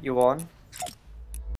You won.